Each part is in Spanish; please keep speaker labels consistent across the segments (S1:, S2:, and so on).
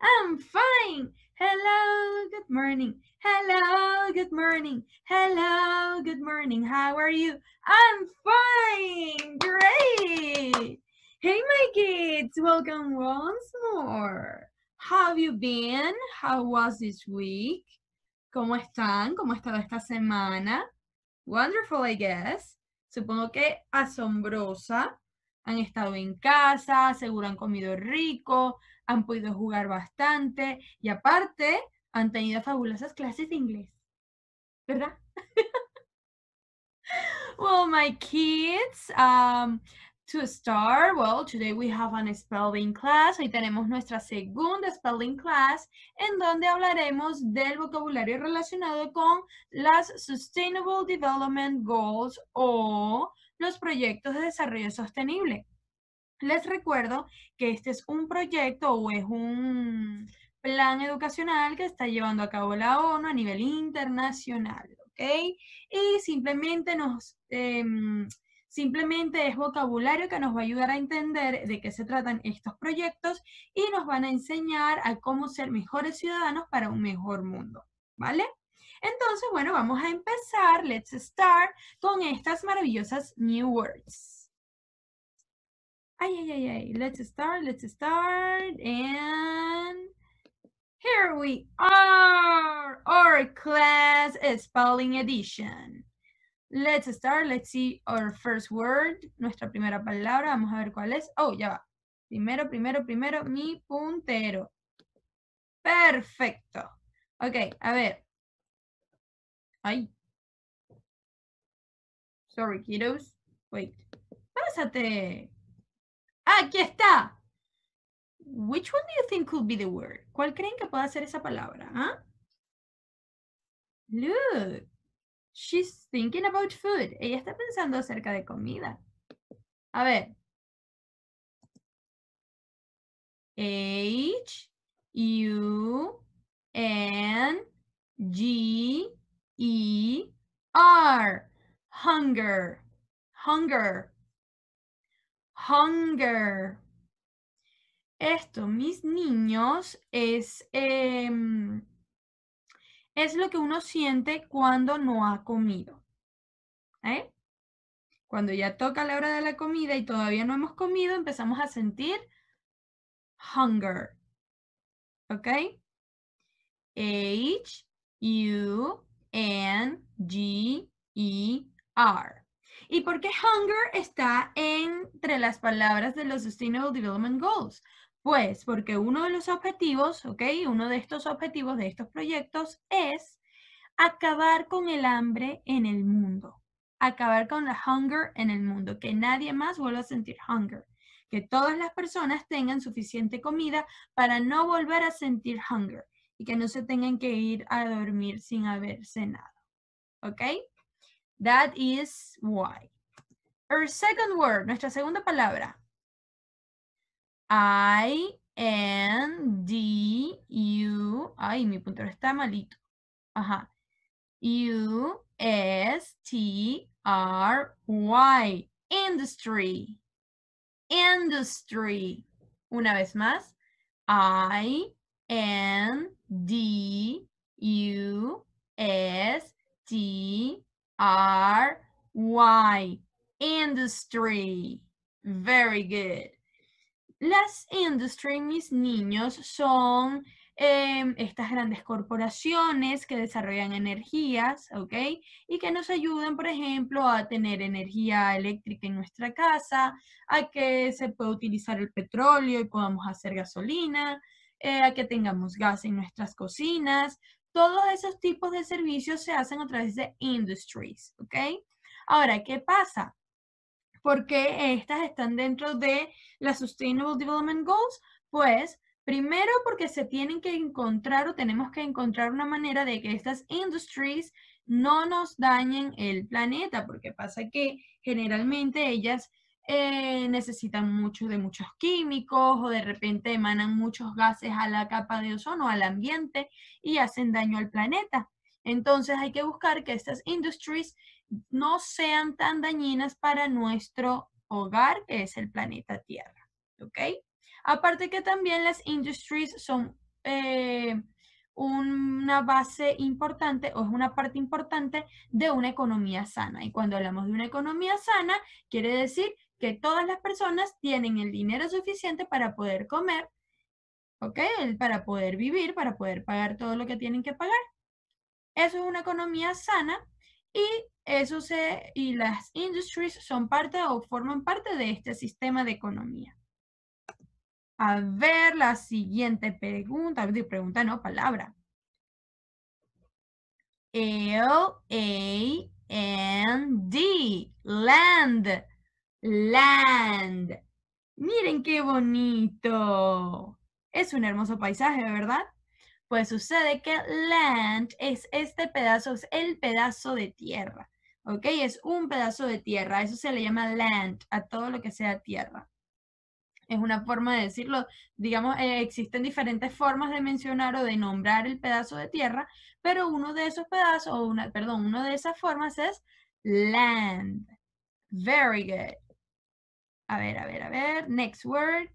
S1: I'm fine. Hello, good morning. Hello, good morning. Hello, good morning. How are you? I'm fine. Great. Hey, my kids. Welcome once more. How have you been? How was this week? ¿Cómo están? ¿Cómo ha estado esta semana? Wonderful, I guess. Supongo que asombrosa. Han estado en casa, seguro han comido rico, han podido jugar bastante y aparte han tenido fabulosas clases de inglés. ¿Verdad? well, my kids, um, to start, well, today we have an spelling class. Hoy tenemos nuestra segunda spelling class en donde hablaremos del vocabulario relacionado con las Sustainable Development Goals o los proyectos de desarrollo sostenible. Les recuerdo que este es un proyecto o es un plan educacional que está llevando a cabo la ONU a nivel internacional, ¿ok? Y simplemente nos... Em, simplemente es vocabulario que nos va a ayudar a entender de qué se tratan estos proyectos y nos van a enseñar a cómo ser mejores ciudadanos para un mejor mundo, ¿vale? Entonces, bueno, vamos a empezar, let's start, con estas maravillosas new words. Ay, ay, ay, ay. Let's start, let's start. And here we are. Our class spelling edition. Let's start, let's see our first word. Nuestra primera palabra, vamos a ver cuál es. Oh, ya va. Primero, primero, primero, mi puntero. Perfecto. Ok, a ver. Ay. Sorry, kiddos. Wait. Pásate. Ah, aquí está. Which one do you think could be the word? ¿Cuál creen que pueda ser esa palabra? ¿Ah? Look, she's thinking about food. Ella está pensando acerca de comida. A ver. H, U, N, G, E, R. Hunger. Hunger hunger. Esto, mis niños, es, em, es lo que uno siente cuando no ha comido. ¿eh? Cuando ya toca la hora de la comida y todavía no hemos comido, empezamos a sentir hunger. ¿Ok? H, U, N, G, E, R. ¿Y por qué hunger está entre las palabras de los Sustainable Development Goals? Pues porque uno de los objetivos, ¿ok? Uno de estos objetivos de estos proyectos es acabar con el hambre en el mundo, acabar con la hunger en el mundo, que nadie más vuelva a sentir hunger, que todas las personas tengan suficiente comida para no volver a sentir hunger y que no se tengan que ir a dormir sin haber cenado. ¿Ok? That is why. Our second word, nuestra segunda palabra. I N D U. Ay, mi puntero está malito. Ajá. U S T R Y. Industry. Industry. Una vez más. I N D U S T R Y. Industry. Very good. Las industry, mis niños, son em, estas grandes corporaciones que desarrollan energías, ¿ok? Y que nos ayudan, por ejemplo, a tener energía eléctrica en nuestra casa, a que se pueda utilizar el petróleo y podamos hacer gasolina, eh, a que tengamos gas en nuestras cocinas, todos esos tipos de servicios se hacen a través de industries, ¿ok? Ahora, ¿qué pasa? ¿Por qué estas están dentro de las Sustainable Development Goals? Pues Primero porque se tienen que encontrar o tenemos que encontrar una manera de que estas industries no nos dañen el planeta, porque pasa que generalmente ellas eh, necesitan mucho de muchos químicos o de repente emanan muchos gases a la capa de ozono, al ambiente y hacen daño al planeta. Entonces hay que buscar que estas industries no sean tan dañinas para nuestro hogar, que es el planeta Tierra. ¿Ok? Aparte que también las industries son eh, una base importante o es una parte importante de una economía sana. Y cuando hablamos de una economía sana, quiere decir que todas las personas tienen el dinero suficiente para poder comer, ¿ok? Para poder vivir, para poder pagar todo lo que tienen que pagar. Eso es una economía sana y eso se y las industries son parte o forman parte de este sistema de economía. A ver la siguiente pregunta, pregunta no, palabra. L A N D land Land. Miren qué bonito. Es un hermoso paisaje, ¿verdad? Pues sucede que land es este pedazo, es el pedazo de tierra. ¿Ok? Es un pedazo de tierra. Eso se le llama land a todo lo que sea tierra. Es una forma de decirlo. Digamos, eh, existen diferentes formas de mencionar o de nombrar el pedazo de tierra, pero uno de esos pedazos, o una, perdón, uno de esas formas es land. Very good. A ver, a ver, a ver. Next word.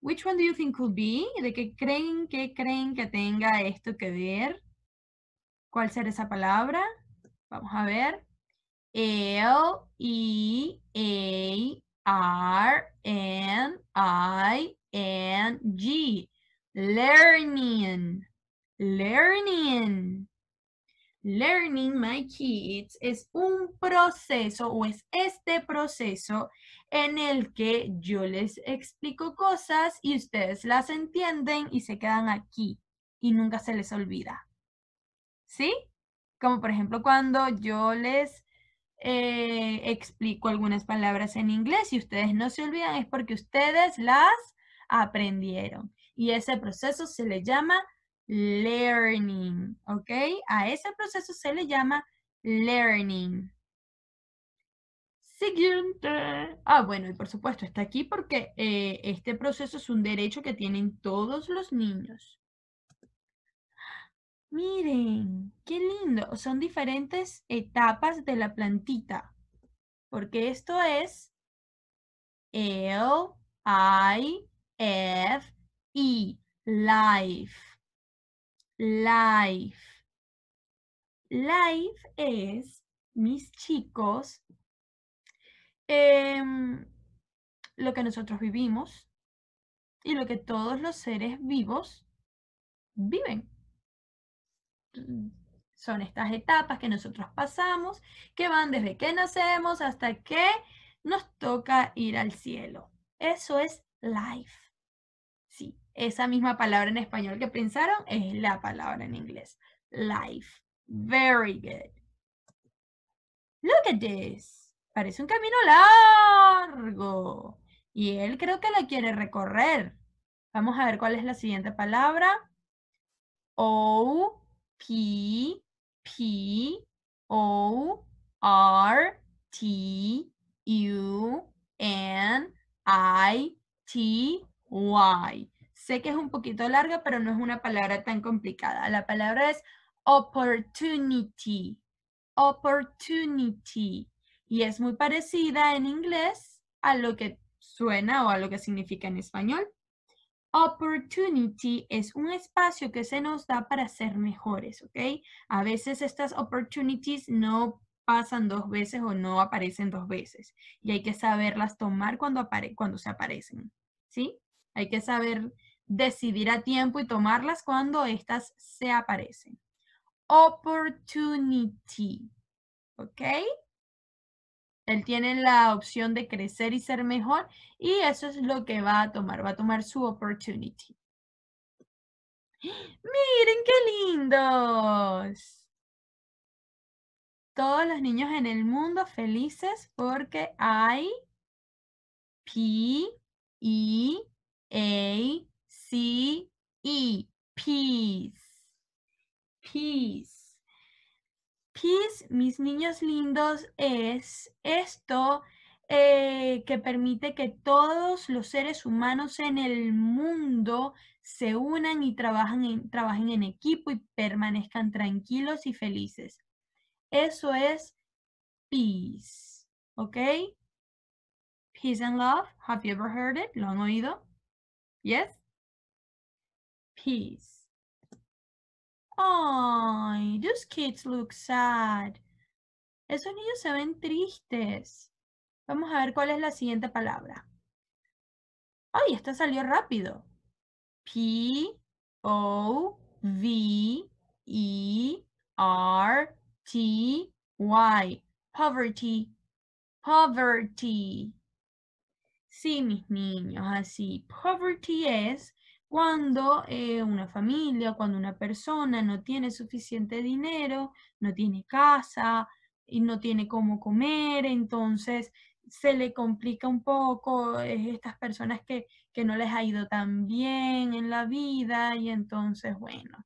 S1: Which one do you think could be? ¿De qué creen, qué creen que tenga esto que ver? ¿Cuál será esa palabra? Vamos a ver. E, L-E-A-R-N-I-N-G. Learning. Learning. Learning My Kids es un proceso o es este proceso en el que yo les explico cosas y ustedes las entienden y se quedan aquí y nunca se les olvida. ¿Sí? Como por ejemplo cuando yo les eh, explico algunas palabras en inglés y ustedes no se olvidan es porque ustedes las aprendieron. Y ese proceso se le llama learning, ¿ok? A ese proceso se le llama learning. Siguiente. Ah, bueno, y por supuesto, está aquí porque eh, este proceso es un derecho que tienen todos los niños. Miren, qué lindo. Son diferentes etapas de la plantita. Porque esto es L, I, F, E, life life. Life es, mis chicos, em, lo que nosotros vivimos y lo que todos los seres vivos viven. Mm, son estas etapas que nosotros pasamos, que van desde que nacemos hasta que nos toca ir al cielo. Eso es life. Sí esa misma palabra en español que pensaron es la palabra en inglés. Life. Very good. Look at this. Parece un camino largo. Y él creo que la quiere recorrer. Vamos a ver cuál es la siguiente palabra. O, P, P, O, R, T, U, N, I, T, Y. Sé que es un poquito larga, pero no es una palabra tan complicada. La palabra es opportunity. Opportunity. Y es muy parecida en inglés a lo que suena o a lo que significa en español. Opportunity es un espacio que se nos da para ser mejores, ¿ok? A veces estas opportunities no pasan dos veces o no aparecen dos veces y hay que saberlas tomar cuando, apare cuando se aparecen, ¿sí? Hay que saber decidir a tiempo y tomarlas cuando éstas se aparecen. Opportunity. ¿Ok? Él tiene la opción de crecer y ser mejor y eso es lo que va a tomar. Va a tomar su opportunity. Miren qué lindos. Todos los niños en el mundo felices porque hay P, E, A, C y peace. Peace. Peace, mis niños lindos, es esto eh, que permite que todos los seres humanos en el mundo se unan y trabajen en equipo y permanezcan tranquilos y felices. Eso es peace, ¿ok? Peace and love, have you ever heard it? ¿Lo han oído? Yes? peace. Ay, those kids look sad. Esos niños se ven tristes. Vamos a ver cuál es la siguiente palabra. Ay, esta salió rápido. P-O-V-E-R-T-Y. Poverty. Poverty. Sí, mis niños, así. Poverty es cuando eh, una familia, cuando una persona no tiene suficiente dinero, no tiene casa y no tiene cómo comer, entonces se le complica un poco estas personas que, no les ha ido tan bien en la vida y entonces, bueno,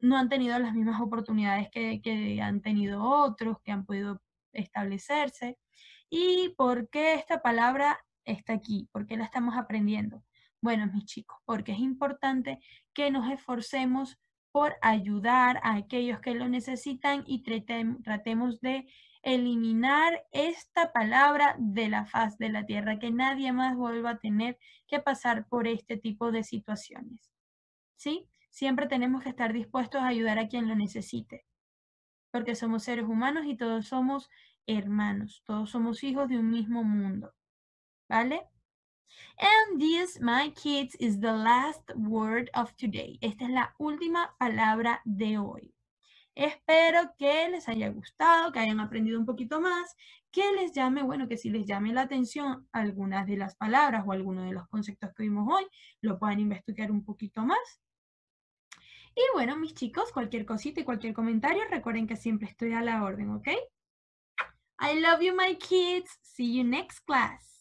S1: no han tenido las mismas oportunidades que, que han tenido otros, que han podido establecerse. ¿Y por qué esta palabra está aquí? ¿Por qué la estamos aprendiendo? Bueno, mis chicos, porque es importante que nos esforcemos por ayudar a aquellos que lo necesitan y tratemos de eliminar esta palabra de la faz de la tierra, que nadie más vuelva a tener que pasar por este tipo de situaciones. ¿Sí? Siempre tenemos que estar dispuestos a ayudar a quien lo necesite, porque somos seres humanos y todos somos hermanos, todos somos hijos de un mismo mundo. ¿Vale? And this, my kids, is the last word of today. Esta es la última palabra de hoy. Espero que les haya gustado, que hayan aprendido un poquito más, que les llame, bueno, que si les llame la atención algunas de las palabras o algunos de los conceptos que vimos hoy, lo puedan investigar un poquito más. Y bueno, mis chicos, cualquier cosita y cualquier comentario, recuerden que siempre estoy a la orden, ¿ok? I love you, my kids. See you next class.